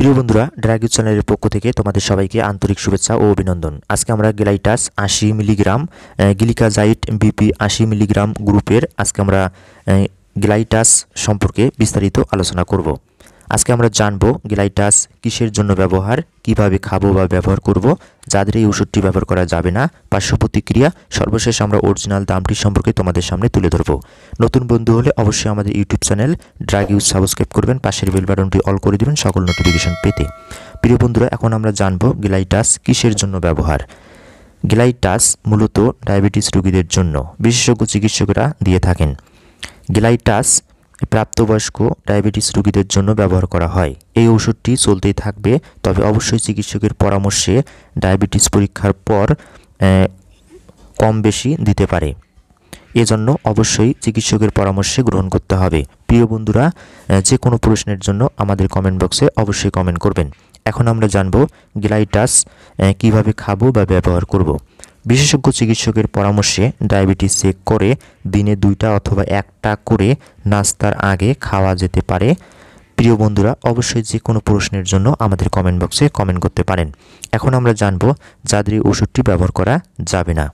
প্রিয় বন্ধুরা ড্রাগ চ্যানেলের পক্ষ থেকে তোমাদের সবাইকে আন্তরিক শুভেচ্ছা ও অভিনন্দন আজকে আমরা গ্লাইটাস আশি মিলিগ্রাম গিলিকাজাইট বিপি আশি মিলিগ্রাম গ্রুপের আজকে আমরা গ্লাইটাস সম্পর্কে বিস্তারিত আলোচনা করব আজকে আমরা জানবো গ্লাইটাস কিসের জন্য ব্যবহার কিভাবে খাবো বা ব্যবহার করব যাদের এই ওষুধটি ব্যবহার করা যাবে না পার্শ্ব প্রতিক্রিয়া সর্বশেষ আমরা অরিজিনাল দামটি সম্পর্কে তোমাদের সামনে তুলে ধরবো নতুন বন্ধু হলে অবশ্যই আমাদের YouTube channel drug use subscribe করবেন পাশের বেল বাটনটি অল করে দেবেন সকল নোটিফিকেশন পেতে প্রিয় বন্ধুরা এখন আমরা জানবো গ্লাইটাস কিসের জন্য ব্যবহার গ্লাইটাস মূলত ডায়াবেটিস রোগীদের জন্য বিশেষজ্ঞ চিকিৎসকরা দিয়ে থাকেন গ্লাইটাস প্রাপ্তবয়স্ক ডায়াবেটিস রোগীদের জন্য ব্যবহার করা হয় এই ওষুধটি চলতেই থাকবে তবে অবশ্যই চিকিৎসকের পরামর্শে ডায়াবেটিস পরীক্ষার পর কম বেশি দিতে পারে এজন্য অবশ্যই চিকিৎসকের পরামর্শে গ্রহণ করতে হবে প্রিয় বন্ধুরা যে কোনো প্রশ্নের জন্য আমাদের কমেন্ট বক্সে অবশ্যই কমেন্ট করবেন এখন আমরা জানব গ্লাইটাস কিভাবে খাবো বা ব্যবহার করব। বিশেষজ্ঞ চিকিৎসকের পরামর্শে ডায়াবেটিস চেক করে দিনে দুইটা অথবা একটা করে নাস্তার আগে খাওয়া যেতে পারে প্রিয় বন্ধুরা অবশ্যই যে কোনো প্রশ্নের জন্য আমাদের কমেন্ট বক্সে কমেন্ট করতে পারেন এখন আমরা জানব যাদের এই ওষুধটি ব্যবহার করা যাবে না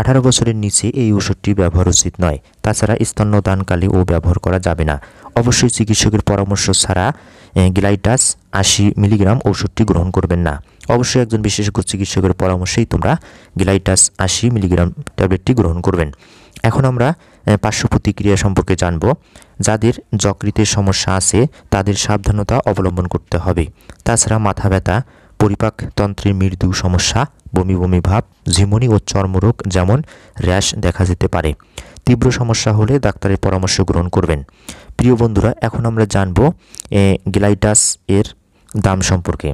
আঠারো বছরের নিচে এই ওষুধটি ব্যবহার উচিত নয় তাছাড়া স্তন্যদানকালে ও ব্যবহার করা যাবে না অবশ্যই চিকিৎসকের পরামর্শ ছাড়া গ্লাইটাস আশি মিলিগ্রাম ওষুধটি গ্রহণ করবেন না অবশ্যই একজন বিশেষজ্ঞ চিকিৎসকের পরামর্শেই তোমরা গ্লাইটাস আশি মিলিগ্রাম ট্যাবলেটটি গ্রহণ করবেন এখন আমরা পার্শ্ব প্রতিক্রিয়া সম্পর্কে জানব যাদের যকৃতের সমস্যা আছে তাদের সাবধানতা অবলম্বন করতে হবে তাছাড়া মাথা ব্যথা পরিপাকতন্ত্রের মৃদু সমস্যা বমি বমি ভাব ঝিমনি ও চর্মরোগ যেমন র্যাশ দেখা যেতে পারে তীব্র সমস্যা হলে ডাক্তারের পরামর্শ গ্রহণ করবেন প্রিয় বন্ধুরা এখন আমরা জানব গ্লাইডাস এর দাম সম্পর্কে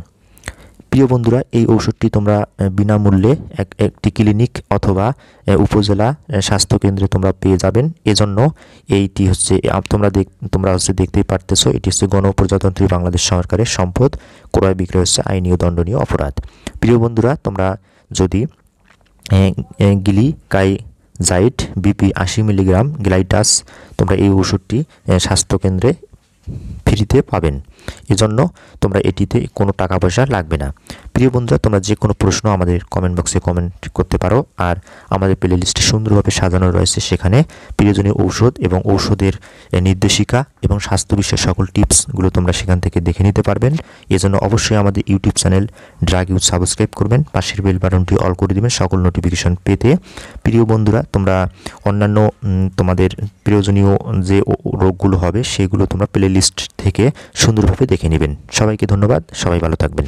প্রিয় বন্ধুরা এই ওষুধটি তোমরা বিনামূল্যে এক একটি ক্লিনিক অথবা উপজেলা স্বাস্থ্যকেন্দ্রে তোমরা পেয়ে যাবেন এজন্য এইটি হচ্ছে তোমরা দেখ তোমরা হচ্ছে দেখতেই পারতেছো এটি হচ্ছে গণপ্রজাতন্ত্রী বাংলাদেশ সরকারের সম্পদ ক্রয় বিক্রয় হচ্ছে আইনীয় দণ্ডনীয় অপরাধ প্রিয় বন্ধুরা তোমরা যদি গিলি কাই জাইট বিপি আশি মিলিগ্রাম গ্লাইটাস তোমরা এই ওষুধটি স্বাস্থ্যকেন্দ্রে ফ্রিতে পাবেন এজন্য তোমরা এটিতে কোনো টাকা পয়সা লাগবে না প্রিয় বন্ধুরা তোমরা যে কোনো প্রশ্ন আমাদের কমেন্ট বক্সে কমেন্ট করতে পারো আর আমাদের প্লে লিস্টে সুন্দরভাবে সাজানো রয়েছে সেখানে প্রিয়জনীয় ঔষধ এবং ঔষধের নির্দেশিকা এবং স্বাস্থ্য বিষয়ের সকল টিপসগুলো তোমরা সেখান থেকে দেখে নিতে পারবেন এজন্য অবশ্যই আমাদের YouTube channel drug use subscribe করবেন পাশের বেল বাটনটি অল করে দেবেন সকল নোটিফিকেশন পেতে প্রিয় বন্ধুরা তোমরা অন্যান্য তোমাদের প্রয়োজনীয় যে রোগগুলো হবে সেগুলো তোমরা প্লে লিস্ট থেকে সুন্দরভাবে দেখে নেবেন সবাইকে ধন্যবাদ সবাই ভালো থাকবেন